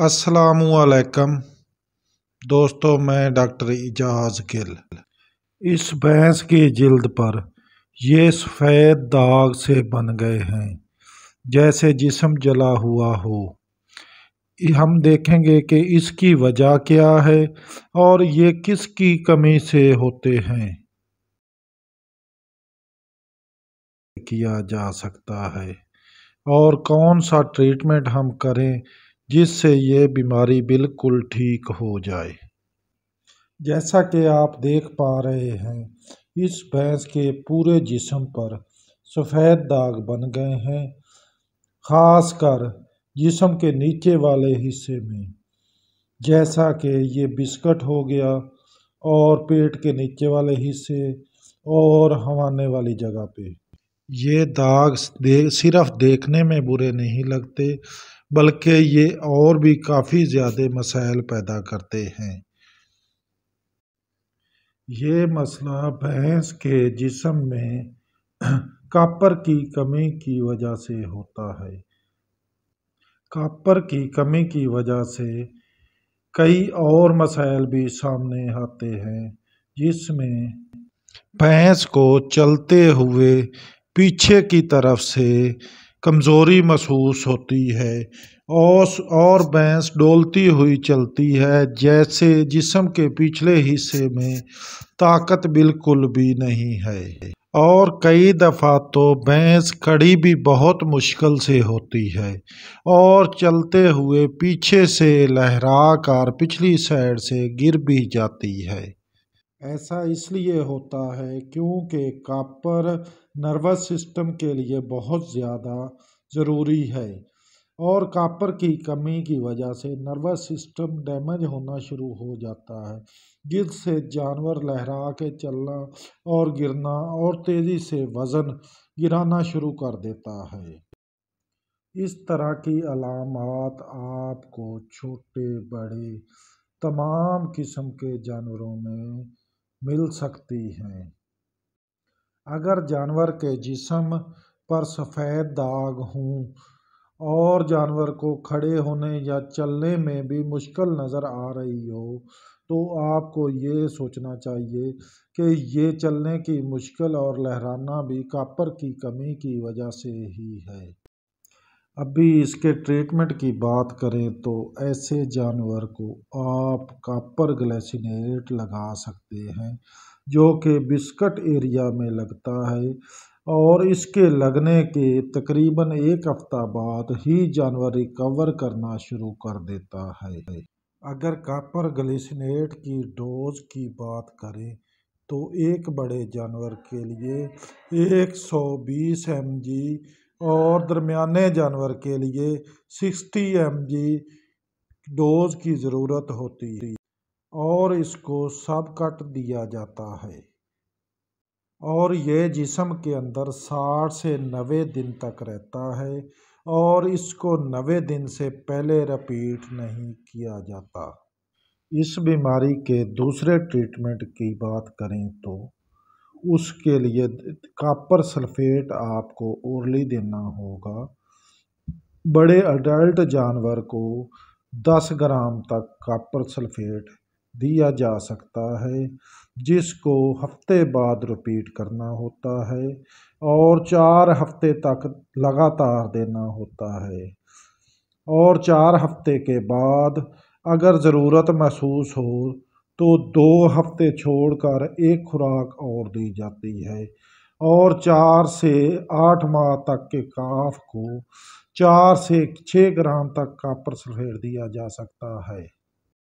असलकम दोस्तों मैं डॉक्टर इजाज़ गिल इस भैंस की जल्द पर ये सफ़ेद दाग से बन गए हैं जैसे जिसम जला हुआ हो हम देखेंगे कि इसकी वजह क्या है और ये किसकी कमी से होते हैं किया जा सकता है और कौन सा ट्रीटमेंट हम करें जिससे ये बीमारी बिल्कुल ठीक हो जाए जैसा कि आप देख पा रहे हैं इस भैंस के पूरे जिस्म पर सफ़ेद दाग बन गए हैं ख़ास कर जिसम के नीचे वाले हिस्से में जैसा कि ये बिस्कट हो गया और पेट के नीचे वाले हिस्से और हवाने वाली जगह पे ये दाग दे, सिर्फ देखने में बुरे नहीं लगते बल्कि ये और भी काफ़ी ज़्यादा मसाइल पैदा करते हैं ये मसला भैंस के जिसम में कापर की कमी की वजह से होता है कापर की कमी की वजह से कई और मसाइल भी सामने आते हैं जिसमें भैंस को चलते हुए पीछे की तरफ से कमज़ोरी महसूस होती है औस और भैंस डोलती हुई चलती है जैसे जिसम के पिछले हिस्से में ताकत बिल्कुल भी नहीं है और कई दफ़ा तो भैंस खड़ी भी बहुत मुश्किल से होती है और चलते हुए पीछे से लहरा कर पिछली साइड से गिर भी जाती है ऐसा इसलिए होता है क्योंकि कापर नर्वस सिस्टम के लिए बहुत ज़्यादा ज़रूरी है और कापर की कमी की वजह से नर्वस सिस्टम डैमेज होना शुरू हो जाता है जिससे जानवर लहरा के चलना और गिरना और तेज़ी से वज़न गिराना शुरू कर देता है इस तरह की अलामत आपको छोटे बड़े तमाम किस्म के जानवरों में मिल सकती हैं अगर जानवर के जिसम पर सफ़ेद दाग हों और जानवर को खड़े होने या चलने में भी मुश्किल नज़र आ रही हो तो आपको ये सोचना चाहिए कि ये चलने की मुश्किल और लहराना भी कापर की कमी की वजह से ही है अभी इसके ट्रीटमेंट की बात करें तो ऐसे जानवर को आप कापर ग्लैसिनेट लगा सकते हैं जो कि बिस्कट एरिया में लगता है और इसके लगने के तकरीबन एक हफ्ता बाद ही जानवर रिकवर करना शुरू कर देता है अगर कापर ग्लिसनेट की डोज की बात करें तो एक बड़े जानवर के लिए 120 सौ और दरमियाने जानवर के लिए 60 जी डोज की ज़रूरत होती है और इसको सब कट दिया जाता है और ये जिसम के अंदर 60 से 90 दिन तक रहता है और इसको 90 दिन से पहले रिपीट नहीं किया जाता इस बीमारी के दूसरे ट्रीटमेंट की बात करें तो उसके लिए कापर सल्फेट आपको ओरली देना होगा बड़े अडल्ट जानवर को 10 ग्राम तक कापर सल्फेट दिया जा सकता है जिसको हफ्ते बाद रिपीट करना होता है और चार हफ्ते तक लगातार देना होता है और चार हफ्ते के बाद अगर ज़रूरत महसूस हो तो दो हफ्ते छोड़कर एक खुराक और दी जाती है और चार से आठ माह तक के काफ को चार से छः ग्राम तक का प्रसलफेट दिया जा सकता है